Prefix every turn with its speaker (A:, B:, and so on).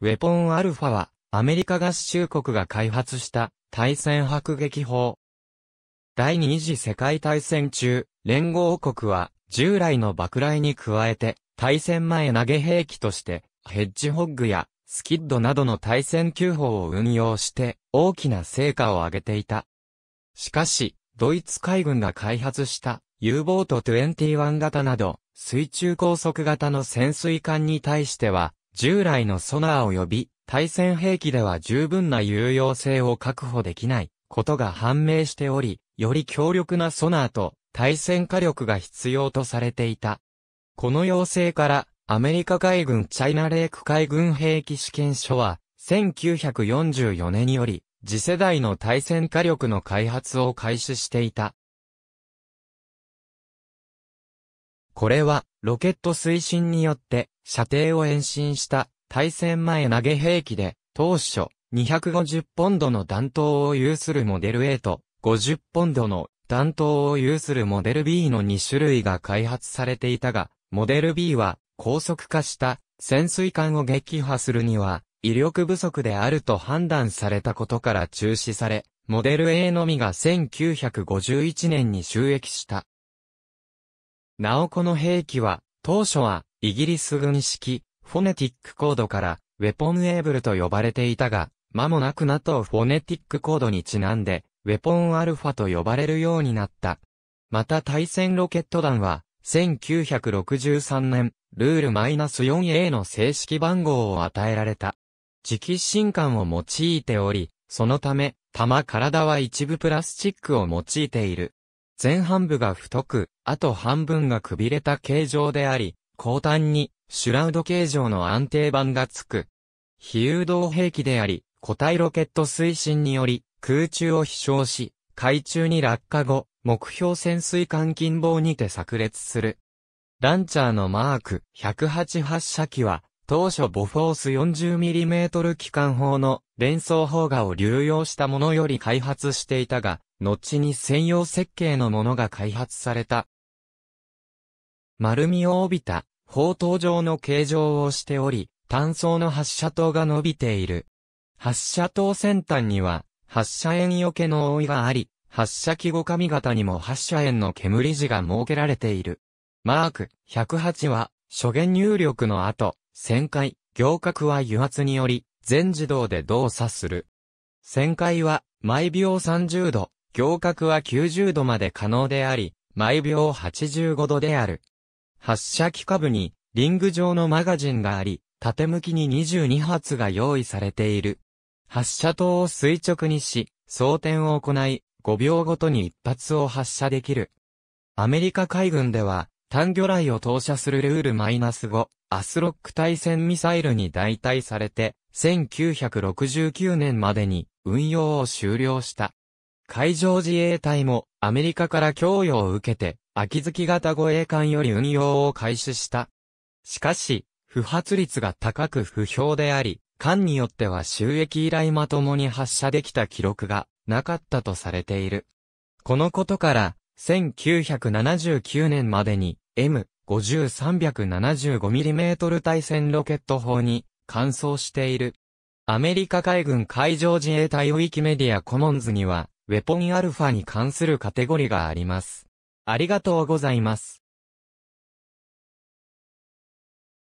A: ウェポンアルファは、アメリカ合衆国が開発した対戦迫撃砲。第二次世界大戦中、連合国は従来の爆雷に加えて、対戦前投げ兵器として、ヘッジホッグやスキッドなどの対戦球砲を運用して大きな成果を上げていた。しかし、ドイツ海軍が開発した U ボート21型など水中高速型の潜水艦に対しては従来のソナー及び対戦兵器では十分な有用性を確保できないことが判明しており、より強力なソナーと対戦火力が必要とされていた。この要請から、アメリカ海軍チャイナレーク海軍兵器試験所は、1944年より、次世代の対戦火力の開発を開始していた。これは、ロケット推進によって、射程を延伸した対戦前投げ兵器で、当初250ポンドの弾頭を有するモデル A と50ポンドの弾頭を有するモデル B の2種類が開発されていたが、モデル B は高速化した潜水艦を撃破するには威力不足であると判断されたことから中止され、モデル A のみが1951年に収益した。なおこの兵器は、当初はイギリス軍式、フォネティックコードから、ウェポンエーブルと呼ばれていたが、間もなく NATO フォネティックコードにちなんで、ウェポンアルファと呼ばれるようになった。また対戦ロケット弾は、1963年、ルール -4A の正式番号を与えられた。磁気新を用いており、そのため、弾体は一部プラスチックを用いている。前半部が太く、あと半分がくびれた形状であり、後端に、シュラウド形状の安定板がつく。非誘導兵器であり、固体ロケット推進により、空中を飛翔し、海中に落下後、目標潜水艦近傍にて炸裂する。ランチャーのマーク108発射機は、当初ボフォース 40mm 機関砲の連装砲画を流用したものより開発していたが、後に専用設計のものが開発された。丸みを帯びた、砲塔状の形状をしており、単層の発射塔が伸びている。発射塔先端には、発射円よけの覆いがあり、発射器後髪型にも発射円の煙字が設けられている。マーク108は、初言入力の後、旋回、行革は油圧により、全自動で動作する。旋回は、毎秒30度、行革は90度まで可能であり、毎秒85度である。発射機下部にリング状のマガジンがあり、縦向きに22発が用意されている。発射塔を垂直にし、装填を行い、5秒ごとに1発を発射できる。アメリカ海軍では、単魚雷を投射するルールマイナス5、アスロック対戦ミサイルに代替されて、1969年までに運用を終了した。海上自衛隊もアメリカから供与を受けて、秋月型護衛艦より運用を開始した。しかし、不発率が高く不評であり、艦によっては収益以来まともに発射できた記録がなかったとされている。このことから、1979年までに M5375mm 対戦ロケット砲に換装している。アメリカ海軍海上自衛隊ウィキメディアコモンズには、ウェポンアルファに関するカテゴリがあります。ありがとうございます。